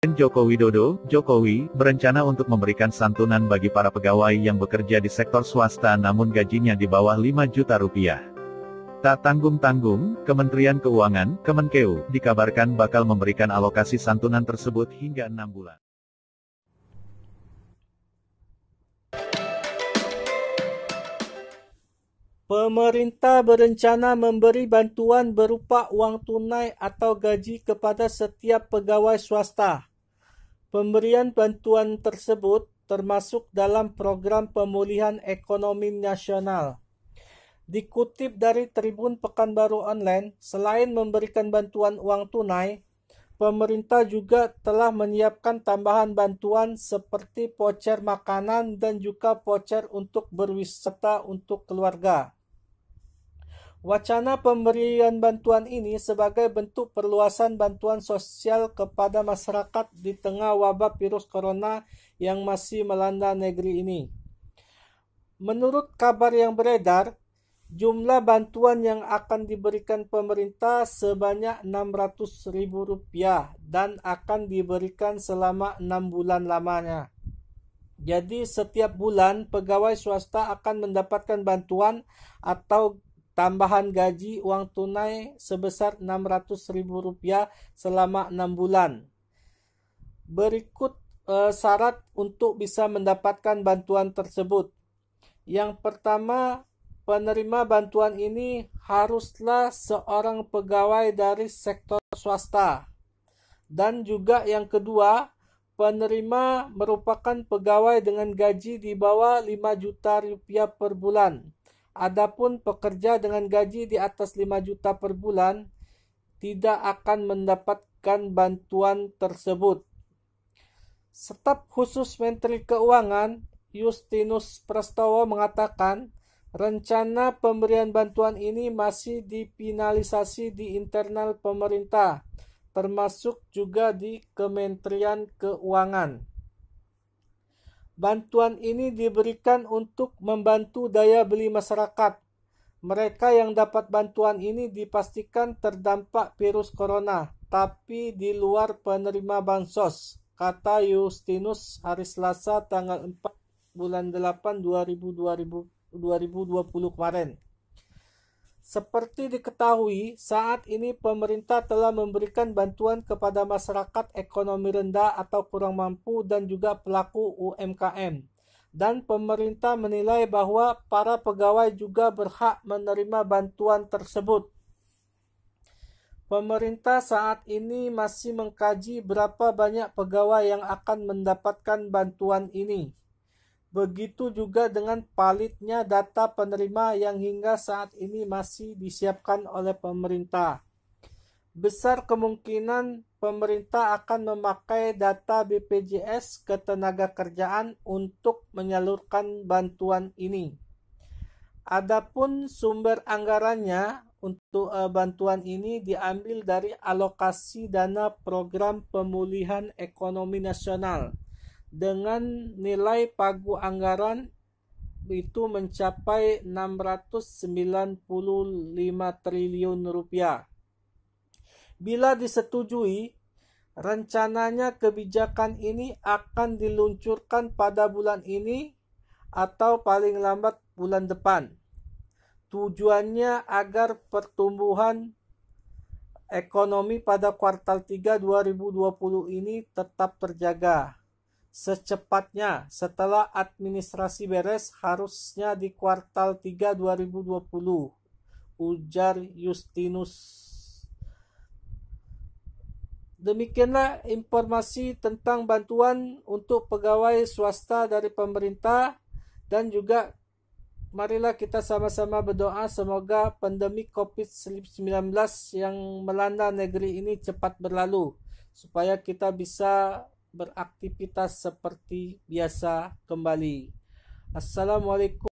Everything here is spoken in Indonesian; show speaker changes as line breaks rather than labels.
Joko Widodo, Jokowi, berencana untuk memberikan santunan bagi para pegawai yang bekerja di sektor swasta namun gajinya di bawah 5 juta rupiah. Tak tanggung-tanggung, Kementerian Keuangan, Kemenkeu, dikabarkan bakal memberikan alokasi santunan tersebut hingga 6 bulan. Pemerintah berencana memberi bantuan berupa uang tunai atau gaji kepada setiap pegawai swasta. Pemberian bantuan tersebut termasuk dalam program pemulihan ekonomi nasional. Dikutip dari Tribun Pekanbaru Online, selain memberikan bantuan uang tunai, pemerintah juga telah menyiapkan tambahan bantuan seperti voucher makanan dan juga voucher untuk berwisata untuk keluarga. Wacana pemberian bantuan ini sebagai bentuk perluasan bantuan sosial kepada masyarakat di tengah wabah virus corona yang masih melanda negeri ini. Menurut kabar yang beredar, jumlah bantuan yang akan diberikan pemerintah sebanyak Rp600.000 dan akan diberikan selama 6 bulan lamanya. Jadi setiap bulan pegawai swasta akan mendapatkan bantuan atau tambahan gaji uang tunai sebesar Rp600.000 selama 6 bulan. Berikut e, syarat untuk bisa mendapatkan bantuan tersebut. Yang pertama, penerima bantuan ini haruslah seorang pegawai dari sektor swasta. Dan juga yang kedua, penerima merupakan pegawai dengan gaji di bawah 5 juta rupiah per bulan Adapun pekerja dengan gaji di atas 5 juta per bulan tidak akan mendapatkan bantuan tersebut. Staf khusus Menteri Keuangan Justinus Prastowo mengatakan rencana pemberian bantuan ini masih dipinalisasi di internal pemerintah, termasuk juga di Kementerian Keuangan. Bantuan ini diberikan untuk membantu daya beli masyarakat. Mereka yang dapat bantuan ini dipastikan terdampak virus corona, tapi di luar penerima bansos, kata Justinus hari Selasa tanggal 4 bulan 8 2020 kemarin. Seperti diketahui, saat ini pemerintah telah memberikan bantuan kepada masyarakat ekonomi rendah atau kurang mampu dan juga pelaku UMKM. Dan pemerintah menilai bahwa para pegawai juga berhak menerima bantuan tersebut. Pemerintah saat ini masih mengkaji berapa banyak pegawai yang akan mendapatkan bantuan ini. Begitu juga dengan palitnya data penerima yang hingga saat ini masih disiapkan oleh pemerintah. Besar kemungkinan pemerintah akan memakai data BPJS ketenaga kerjaan untuk menyalurkan bantuan ini. Adapun sumber anggarannya untuk eh, bantuan ini diambil dari alokasi dana program pemulihan ekonomi nasional dengan nilai pagu anggaran itu mencapai 695 triliun rupiah. Bila disetujui, rencananya kebijakan ini akan diluncurkan pada bulan ini atau paling lambat bulan depan. Tujuannya agar pertumbuhan ekonomi pada kuartal 3 2020 ini tetap terjaga secepatnya setelah administrasi beres harusnya di kuartal 3 2020 ujar Justinus Demikianlah informasi tentang bantuan untuk pegawai swasta dari pemerintah dan juga marilah kita sama-sama berdoa semoga pandemi COVID-19 yang melanda negeri ini cepat berlalu supaya kita bisa beraktivitas seperti biasa kembali. Assalamualaikum.